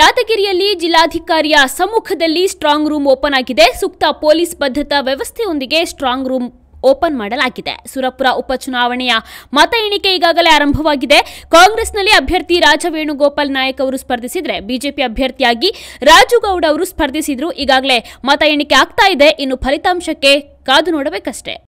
ಯಾದಗಿರಿಯಲ್ಲಿ ಜಿಲ್ಲಾಧಿಕಾರಿಯ ಸಮ್ಮುಖದಲ್ಲಿ strong room open ಆಗಿದೆ ಸೂಕ್ತ ಪೊಲೀಸ್ ಭದ್ರತಾ ವ್ಯವಸ್ಥೆಯೊಂದಿಗೆ ಸ್ಟ್ರಾಂಗ್ ರೂಮ್ ಓಪನ್ ಮಾಡಲಾಗಿದೆ ಸುರಪುರ ಉಪಚುನಾವಣೆಯ ಮತ ಎಣಿಕೆ ಈಗಾಗಲೇ ಆರಂಭವಾಗಿದೆ ಕಾಂಗ್ರೆಸ್ನಲ್ಲಿ ಅಭ್ಯರ್ಥಿ ರಾಜ ವೇಣುಗೋಪಾಲ್ ನಾಯಕ್ ಅವರು ಸ್ಪರ್ಧಿಸಿದರೆ ಬಿಜೆಪಿ ಅಭ್ಯರ್ಥಿಯಾಗಿ ರಾಜುಗೌಡ ಅವರು ಸ್ಪರ್ಧಿಸಿದ್ರು ಈಗಾಗಲೇ ಮತ ಎಣಿಕೆ ಆಗ್ತಾ ಇದೆ ಇನ್ನು ಫಲಿತಾಂಶಕ್ಕೆ ಕಾದು ನೋಡಬೇಕಷ್ಟೇ